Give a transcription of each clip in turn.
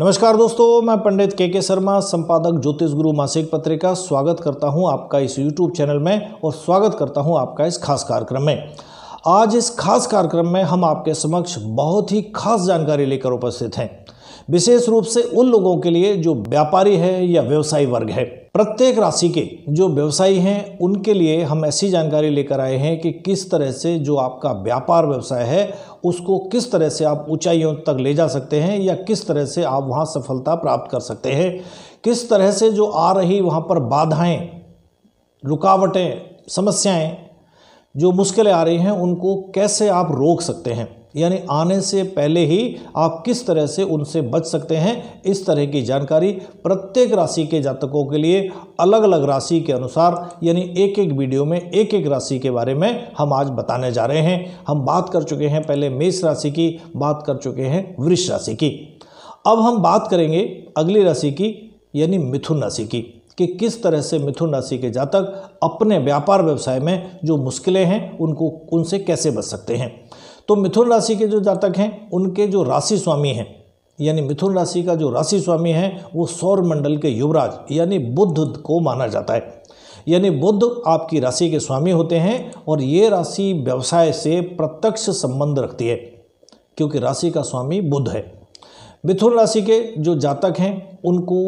नमस्कार दोस्तों मैं पंडित के के शर्मा संपादक ज्योतिष गुरु मासिक पत्रिका स्वागत करता हूं आपका इस यूट्यूब चैनल में और स्वागत करता हूं आपका इस खास कार्यक्रम में आज इस खास कार्यक्रम में हम आपके समक्ष बहुत ही खास जानकारी लेकर उपस्थित हैं विशेष रूप से उन लोगों के लिए जो व्यापारी है या व्यवसायी वर्ग है प्रत्येक राशि के जो व्यवसायी हैं उनके लिए हम ऐसी जानकारी लेकर आए हैं कि किस तरह से जो आपका व्यापार व्यवसाय है उसको किस तरह से आप ऊंचाइयों तक ले जा सकते हैं या किस तरह से आप वहां सफलता प्राप्त कर सकते हैं किस तरह से जो आ रही वहां पर बाधाएं रुकावटें समस्याएं जो मुश्किलें आ रही हैं उनको कैसे आप रोक सकते हैं यानी आने से पहले ही आप किस तरह से उनसे बच सकते हैं इस तरह की जानकारी प्रत्येक राशि के जातकों के लिए अलग अलग राशि के अनुसार यानी एक एक वीडियो में एक एक राशि के बारे में हम आज बताने जा रहे हैं हम बात कर चुके हैं पहले मेष राशि की बात कर चुके हैं वृष राशि की अब हम बात करेंगे अगली राशि की यानी मिथुन राशि की कि किस तरह से मिथुन राशि के जातक अपने व्यापार व्यवसाय में जो मुश्किलें हैं उनको उनसे कैसे बच सकते हैं तो मिथुन राशि के जो जातक हैं उनके जो राशि स्वामी हैं यानी मिथुन राशि का जो राशि स्वामी है वो सौर मंडल के युवराज यानी बुद्ध को माना जाता है यानी बुद्ध आपकी राशि के स्वामी होते हैं और ये राशि व्यवसाय से प्रत्यक्ष संबंध रखती है क्योंकि राशि का स्वामी बुद्ध है मिथुन राशि के जो जातक हैं उनको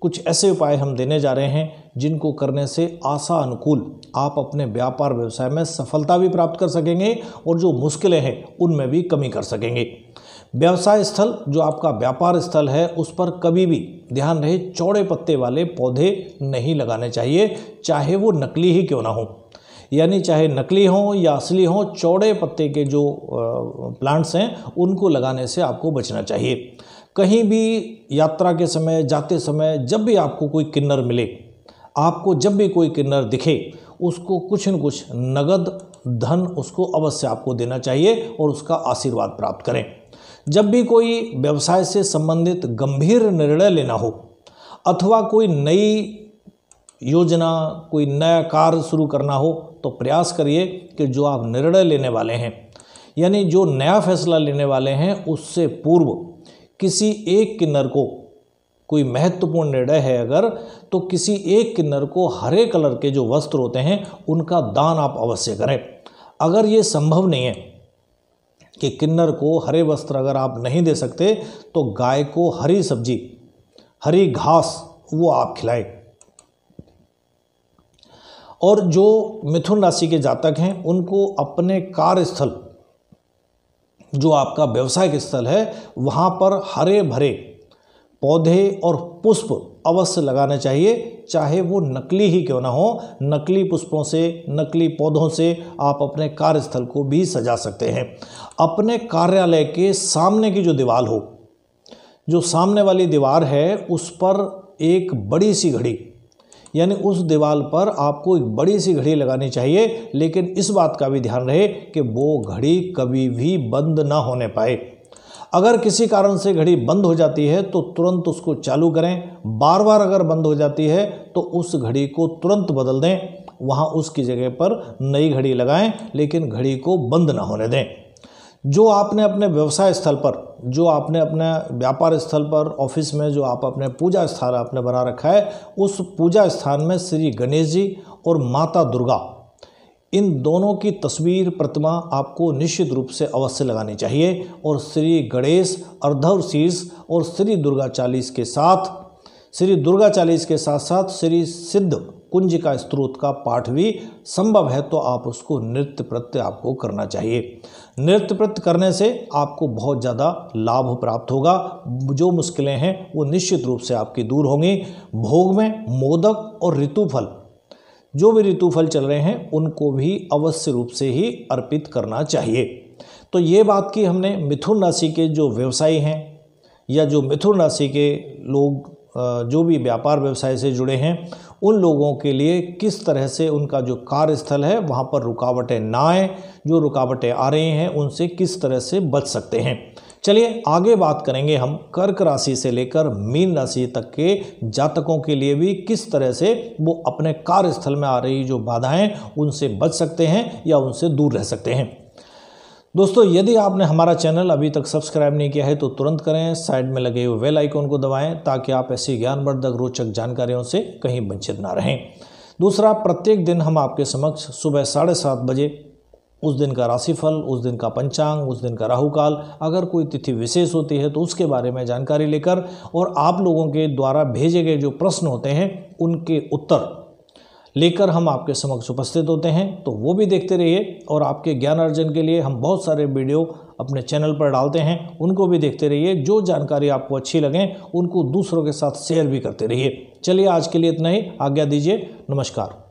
कुछ ऐसे उपाय हम देने जा रहे हैं जिनको करने से आशा अनुकूल आप अपने व्यापार व्यवसाय में सफलता भी प्राप्त कर सकेंगे और जो मुश्किलें हैं उनमें भी कमी कर सकेंगे व्यवसाय स्थल जो आपका व्यापार स्थल है उस पर कभी भी ध्यान रहे चौड़े पत्ते वाले पौधे नहीं लगाने चाहिए चाहे वो नकली ही क्यों ना हो यानी चाहे नकली हों या असली हों चौड़े पत्ते के जो प्लांट्स हैं उनको लगाने से आपको बचना चाहिए कहीं भी यात्रा के समय जाते समय जब भी आपको कोई किन्नर मिले आपको जब भी कोई किन्नर दिखे उसको कुछ न कुछ नगद धन उसको अवश्य आपको देना चाहिए और उसका आशीर्वाद प्राप्त करें जब भी कोई व्यवसाय से संबंधित गंभीर निर्णय लेना हो अथवा कोई नई योजना कोई नया कार्य शुरू करना हो तो प्रयास करिए कि जो आप निर्णय लेने वाले हैं यानी जो नया फैसला लेने वाले हैं उससे पूर्व किसी एक किन्नर को कोई महत्वपूर्ण निर्णय है अगर तो किसी एक किन्नर को हरे कलर के जो वस्त्र होते हैं उनका दान आप अवश्य करें अगर ये संभव नहीं है कि किन्नर को हरे वस्त्र अगर आप नहीं दे सकते तो गाय को हरी सब्जी हरी घास वो आप खिलाएं और जो मिथुन राशि के जातक हैं उनको अपने कार्यस्थल जो आपका व्यवसायिक स्थल है वहाँ पर हरे भरे पौधे और पुष्प अवश्य लगाने चाहिए चाहे वो नकली ही क्यों ना हो नकली पुष्पों से नकली पौधों से आप अपने कार्यस्थल को भी सजा सकते हैं अपने कार्यालय के सामने की जो दीवार हो जो सामने वाली दीवार है उस पर एक बड़ी सी घड़ी यानी उस दीवार पर आपको एक बड़ी सी घड़ी लगानी चाहिए लेकिन इस बात का भी ध्यान रहे कि वो घड़ी कभी भी बंद ना होने पाए अगर किसी कारण से घड़ी बंद हो जाती है तो तुरंत उसको चालू करें बार बार अगर बंद हो जाती है तो उस घड़ी को तुरंत बदल दें वहाँ उसकी जगह पर नई घड़ी लगाएं लेकिन घड़ी को बंद ना होने दें जो आपने अपने व्यवसाय स्थल पर जो आपने अपने व्यापार स्थल पर ऑफिस में जो आप अपने पूजा स्थान आपने बना रखा है उस पूजा स्थान में श्री गणेश जी और माता दुर्गा इन दोनों की तस्वीर प्रतिमा आपको निश्चित रूप से अवश्य लगानी चाहिए और श्री गणेश अर्धव शीर्ष और श्री दुर्गा चालीस के साथ श्री दुर्गा चालीस के साथ साथ श्री सिद्ध कुंज का स्त्रोत का पाठ भी संभव है तो आप उसको नृत्य प्रत्य आपको करना चाहिए नृत्य प्रत्य करने से आपको बहुत ज़्यादा लाभ प्राप्त होगा जो मुश्किलें हैं वो निश्चित रूप से आपकी दूर होंगी भोग में मोदक और ऋतुफल जो भी ऋतु फल चल रहे हैं उनको भी अवश्य रूप से ही अर्पित करना चाहिए तो ये बात की हमने मिथुन राशि के जो व्यवसायी हैं या जो मिथुन राशि के लोग जो भी व्यापार व्यवसाय से जुड़े हैं उन लोगों के लिए किस तरह से उनका जो कार्यस्थल है वहाँ पर रुकावटें ना आएँ जो रुकावटें आ रही हैं उनसे किस तरह से बच सकते हैं चलिए आगे बात करेंगे हम कर्क राशि से लेकर मीन राशि तक के जातकों के लिए भी किस तरह से वो अपने कार्यस्थल में आ रही जो बाधाएं उनसे बच सकते हैं या उनसे दूर रह सकते हैं दोस्तों यदि आपने हमारा चैनल अभी तक सब्सक्राइब नहीं किया है तो तुरंत करें साइड में लगे हुए वेल आइकॉन को दबाएं ताकि आप ऐसी ज्ञानवर्धक रोचक जानकारियों से कहीं वंचित ना रहें दूसरा प्रत्येक दिन हम आपके समक्ष सुबह साढ़े सात बजे उस दिन का राशिफल उस दिन का पंचांग उस दिन का राहु काल अगर कोई तिथि विशेष होती है तो उसके बारे में जानकारी लेकर और आप लोगों के द्वारा भेजे गए जो प्रश्न होते हैं उनके उत्तर लेकर हम आपके समक्ष उपस्थित होते हैं तो वो भी देखते रहिए और आपके ज्ञान अर्जन के लिए हम बहुत सारे वीडियो अपने चैनल पर डालते हैं उनको भी देखते रहिए जो जानकारी आपको अच्छी लगे उनको दूसरों के साथ शेयर भी करते रहिए चलिए आज के लिए इतना ही आज्ञा दीजिए नमस्कार